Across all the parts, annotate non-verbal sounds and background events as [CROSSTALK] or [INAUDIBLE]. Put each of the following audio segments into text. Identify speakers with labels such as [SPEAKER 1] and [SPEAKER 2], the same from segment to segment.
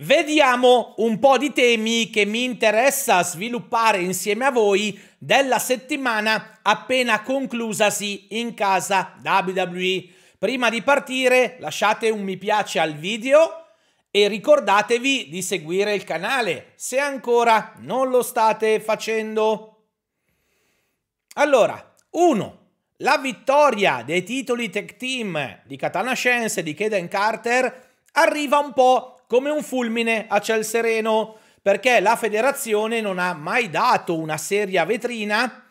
[SPEAKER 1] Vediamo un po' di temi che mi interessa sviluppare insieme a voi della settimana appena conclusasi in casa WWE. Prima di partire lasciate un mi piace al video e ricordatevi di seguire il canale se ancora non lo state facendo. Allora, 1. La vittoria dei titoli tech team di Katana Chance e di Kaden Carter arriva un po' come un fulmine a ciel sereno, perché la federazione non ha mai dato una seria vetrina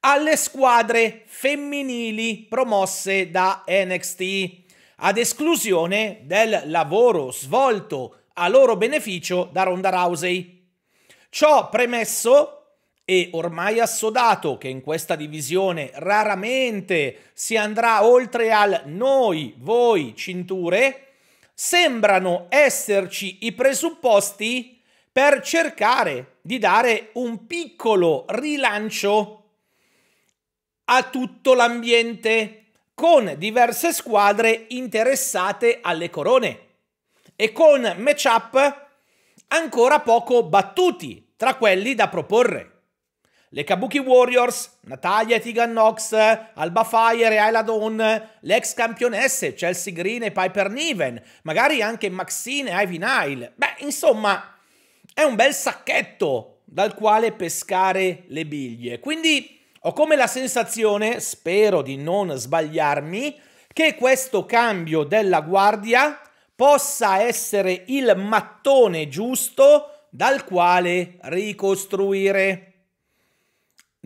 [SPEAKER 1] alle squadre femminili promosse da NXT, ad esclusione del lavoro svolto a loro beneficio da Ronda Rousey. Ciò premesso, e ormai assodato che in questa divisione raramente si andrà oltre al noi, voi cinture, sembrano esserci i presupposti per cercare di dare un piccolo rilancio a tutto l'ambiente con diverse squadre interessate alle corone e con matchup ancora poco battuti tra quelli da proporre le Kabuki Warriors, Natalia e Tegan Nox, Alba Fire e Ayla Dawn, le ex campionesse Chelsea Green e Piper Niven, magari anche Maxine e Ivy Nile. Beh, insomma, è un bel sacchetto dal quale pescare le biglie. Quindi ho come la sensazione, spero di non sbagliarmi, che questo cambio della guardia possa essere il mattone giusto dal quale ricostruire.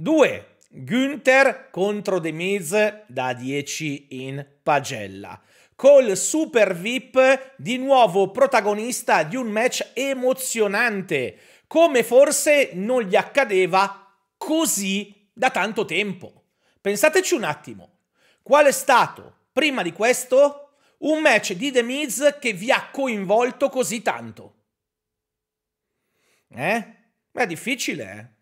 [SPEAKER 1] 2. Günther contro The Miz da 10 in pagella. Col Super VIP di nuovo protagonista di un match emozionante, come forse non gli accadeva così da tanto tempo. Pensateci un attimo, qual è stato, prima di questo, un match di The Miz che vi ha coinvolto così tanto? Eh? Ma è difficile, eh?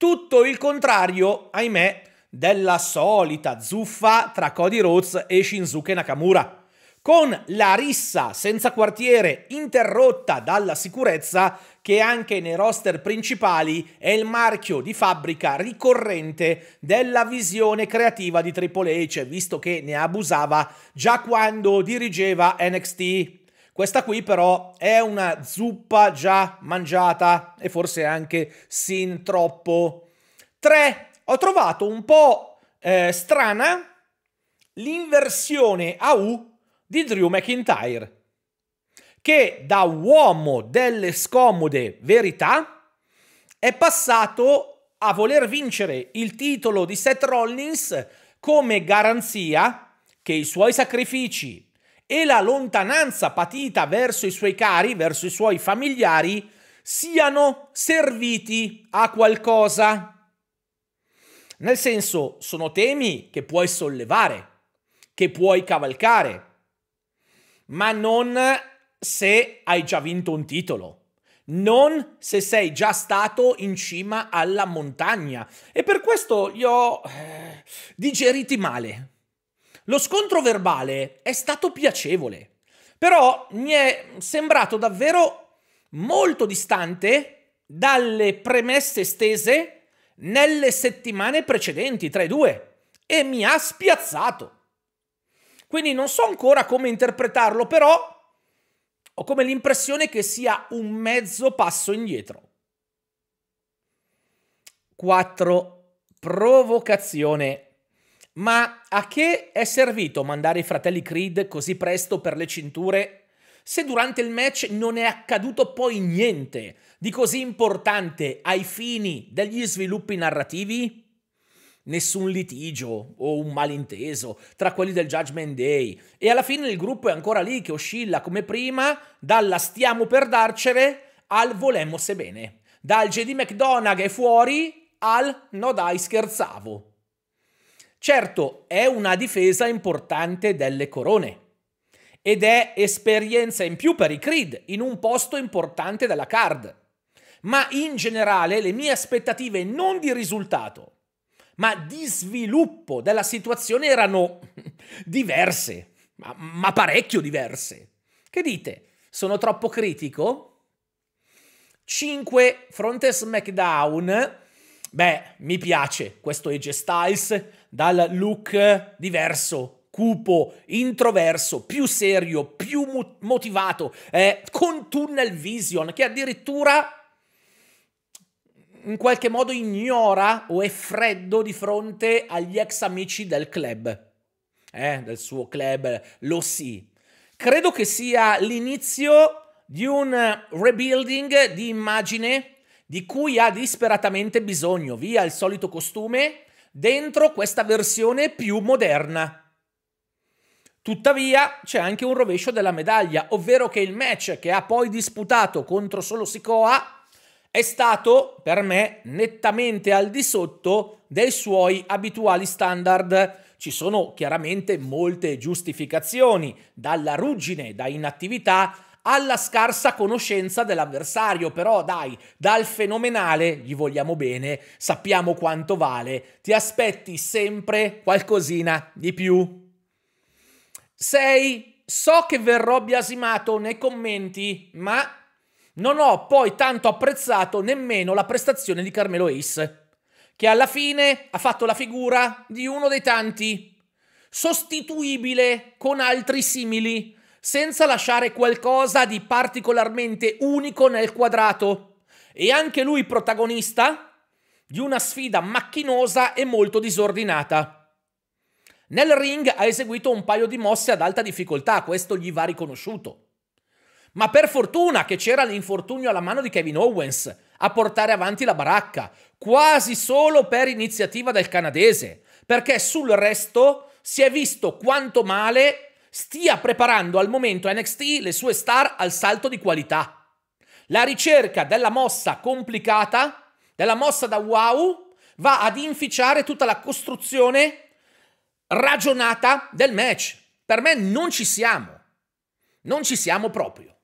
[SPEAKER 1] Tutto il contrario, ahimè, della solita zuffa tra Cody Rhodes e Shinsuke Nakamura. Con la rissa senza quartiere interrotta dalla sicurezza che anche nei roster principali è il marchio di fabbrica ricorrente della visione creativa di Triple H, visto che ne abusava già quando dirigeva NXT. Questa qui però è una zuppa già mangiata e forse anche sin troppo. 3. Ho trovato un po' eh, strana l'inversione a U di Drew McIntyre, che da uomo delle scomode verità è passato a voler vincere il titolo di Seth Rollins come garanzia che i suoi sacrifici e la lontananza patita verso i suoi cari, verso i suoi familiari, siano serviti a qualcosa. Nel senso, sono temi che puoi sollevare, che puoi cavalcare, ma non se hai già vinto un titolo. Non se sei già stato in cima alla montagna. E per questo li ho eh, digeriti male. Lo scontro verbale è stato piacevole, però mi è sembrato davvero molto distante dalle premesse stese nelle settimane precedenti tra i due e mi ha spiazzato. Quindi non so ancora come interpretarlo, però ho come l'impressione che sia un mezzo passo indietro. 4. Provocazione ma a che è servito mandare i fratelli Creed così presto per le cinture se durante il match non è accaduto poi niente di così importante ai fini degli sviluppi narrativi? Nessun litigio o un malinteso tra quelli del Judgment Day e alla fine il gruppo è ancora lì che oscilla come prima dalla stiamo per darcere al volemmo sebbene. dal JD McDonagh è fuori al no dai scherzavo. Certo, è una difesa importante delle corone ed è esperienza in più per i Creed in un posto importante della card. Ma in generale le mie aspettative non di risultato, ma di sviluppo della situazione erano [LAUGHS] diverse, ma, ma parecchio diverse. Che dite? Sono troppo critico? 5 fronte SmackDown. Beh, mi piace questo Edge Styles, dal look diverso cupo, introverso, più serio, più motivato, eh, con tunnel vision, che addirittura in qualche modo ignora o è freddo di fronte agli ex amici del club, eh, del suo club, lo sì. Credo che sia l'inizio di un rebuilding di immagine di cui ha disperatamente bisogno, via il solito costume, dentro questa versione più moderna. Tuttavia c'è anche un rovescio della medaglia, ovvero che il match che ha poi disputato contro solo Sikoa è stato per me nettamente al di sotto dei suoi abituali standard. Ci sono chiaramente molte giustificazioni, dalla ruggine, da inattività alla scarsa conoscenza dell'avversario, però dai, dal fenomenale gli vogliamo bene, sappiamo quanto vale, ti aspetti sempre qualcosina di più. 6. So che verrò biasimato nei commenti, ma non ho poi tanto apprezzato nemmeno la prestazione di Carmelo Ace, che alla fine ha fatto la figura di uno dei tanti, sostituibile con altri simili, senza lasciare qualcosa di particolarmente unico nel quadrato. E anche lui protagonista di una sfida macchinosa e molto disordinata. Nel ring ha eseguito un paio di mosse ad alta difficoltà, questo gli va riconosciuto. Ma per fortuna che c'era l'infortunio alla mano di Kevin Owens a portare avanti la baracca, quasi solo per iniziativa del canadese, perché sul resto si è visto quanto male stia preparando al momento NXT le sue star al salto di qualità. La ricerca della mossa complicata, della mossa da wow, va ad inficiare tutta la costruzione ragionata del match. Per me non ci siamo. Non ci siamo proprio.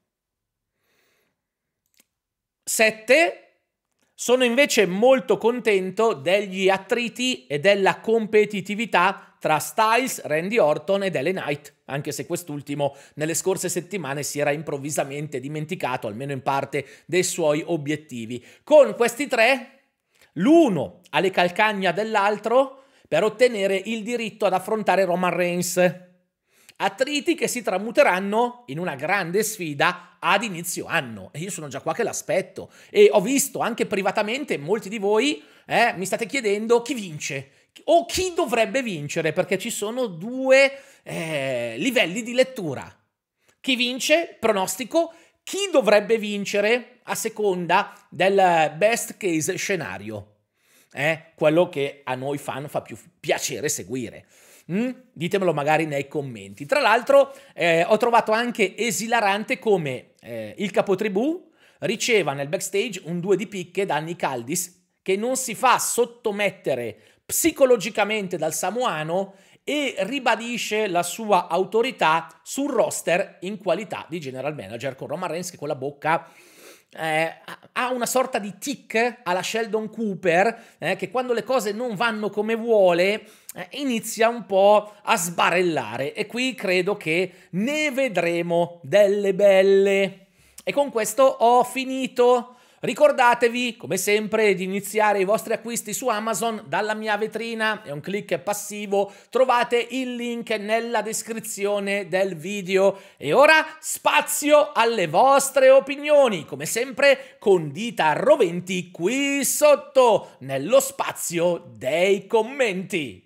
[SPEAKER 1] 7 sono invece molto contento degli attriti e della competitività tra Styles, Randy Orton ed Ellen Knight, anche se quest'ultimo nelle scorse settimane si era improvvisamente dimenticato, almeno in parte, dei suoi obiettivi. Con questi tre, l'uno alle calcagna dell'altro per ottenere il diritto ad affrontare Roman Reigns Attriti che si tramuteranno in una grande sfida ad inizio anno. E io sono già qua che l'aspetto. E ho visto anche privatamente molti di voi eh, mi state chiedendo chi vince o chi dovrebbe vincere, perché ci sono due eh, livelli di lettura. Chi vince, pronostico, chi dovrebbe vincere a seconda del best case scenario. Eh, quello che a noi fan fa più piacere seguire. Mm? Ditemelo magari nei commenti. Tra l'altro eh, ho trovato anche esilarante come eh, il capotribù riceva nel backstage un due di picche da Nick Aldis che non si fa sottomettere psicologicamente dal samoano e ribadisce la sua autorità sul roster in qualità di general manager con Roman Reigns che con la bocca eh, ha una sorta di tic alla Sheldon Cooper eh, che quando le cose non vanno come vuole eh, inizia un po' a sbarellare e qui credo che ne vedremo delle belle. E con questo ho finito Ricordatevi, come sempre, di iniziare i vostri acquisti su Amazon dalla mia vetrina, è un click passivo, trovate il link nella descrizione del video. E ora spazio alle vostre opinioni, come sempre con dita roventi qui sotto, nello spazio dei commenti.